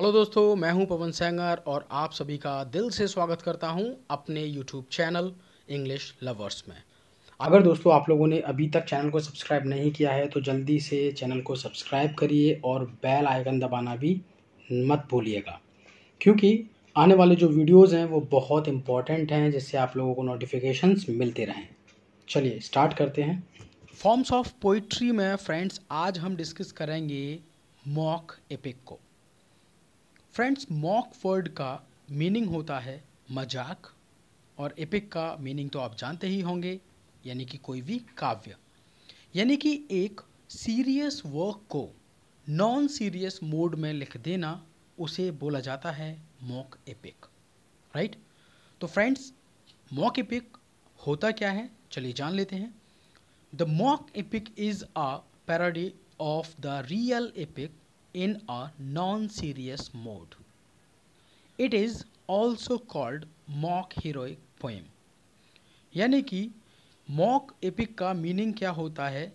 Hello दोस्तों मैं हूं पवन सेंगर और आप सभी का दिल से स्वागत करता हूं अपने यूट्यूब चैनल इंग्लिश लवर्स में अगर दोस्तों आप लोगों ने अभी तक चैनल को सब्सक्राइब नहीं किया है तो जल्दी से चैनल को सब्सक्राइब करिए और बेल आइकन दबाना भी मत भूलिएगा क्योंकि आने वाले जो वीडियोज़ हैं वो बहुत इंपॉर्टेंट हैं जिससे आप लोगों को नोटिफिकेशन मिलते रहें चलिए स्टार्ट करते हैं फॉर्म्स ऑफ पोइट्री में फ्रेंड्स आज हम डिस्कस करेंगे मॉक एपिक को फ्रेंड्स मॉक वर्ड का मीनिंग होता है मजाक और एपिक का मीनिंग तो आप जानते ही होंगे यानी कि कोई भी काव्य यानी कि एक सीरियस वर्क को नॉन सीरियस मोड में लिख देना उसे बोला जाता है मॉक एपिक राइट तो फ्रेंड्स मॉक एपिक होता क्या है चलिए जान लेते हैं the mock epic is a parody of the real epic in a non-serious mode. It is also called mock heroic poem. यानी कि मॉक एपिक का मीनिंग क्या होता है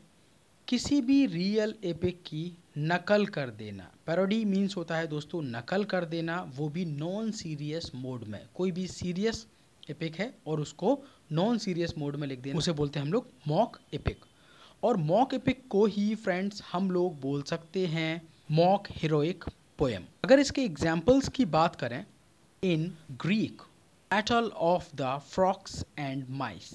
किसी भी रियल एपिक की नकल कर देना पैरोडी मीन्स होता है दोस्तों नकल कर देना वो भी नॉन सीरियस मोड में कोई भी सीरियस एपिक है और उसको नॉन सीरियस मोड में लिख देना उसे बोलते हैं हम लोग मॉक एपिक और मॉक एपिक को ही फ्रेंड्स हम लोग बोल सकते हैं मॉक हीरोइक पोएम अगर इसके एग्जाम्पल्स की बात करें in Greek battle of the frogs and mice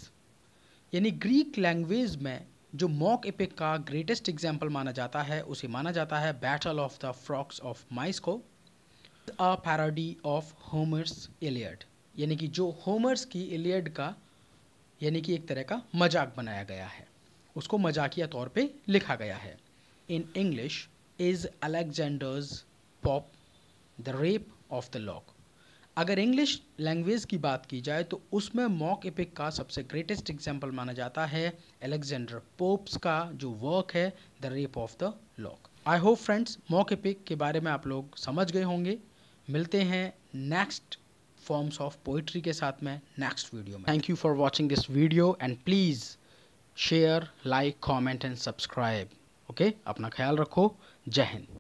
यानी ग्रीक लैंग्वेज में जो मॉक इपिक का ग्रेटेस्ट एग्जाम्पल माना जाता है उसे माना जाता है battle of the frogs of mice को a parody of Homer's Iliad यानी कि जो होमर्स की इलियड का यानी कि एक तरह का मजाक बनाया गया है उसको मजाकिया तौर पे लिखा गया है in English is Alexander's Pope the rape of the lock अगर इंग्लिश लैंग्वेज की बात की जाए तो उसमें मॉक एपिक का सबसे ग्रेटेस्ट एग्जाम्पल माना जाता है एलेक्जेंडर पोप्स का जो वर्क है the rape of the lock I hope friends mock epic के बारे में आप लोग समझ गए होंगे मिलते हैं नेक्स्ट फॉर्म्स ऑफ पोइट्री के साथ में नेक्स्ट वीडियो में thank you for watching this video and please share like comment and subscribe okay अपना ख्याल रखो जय हिंद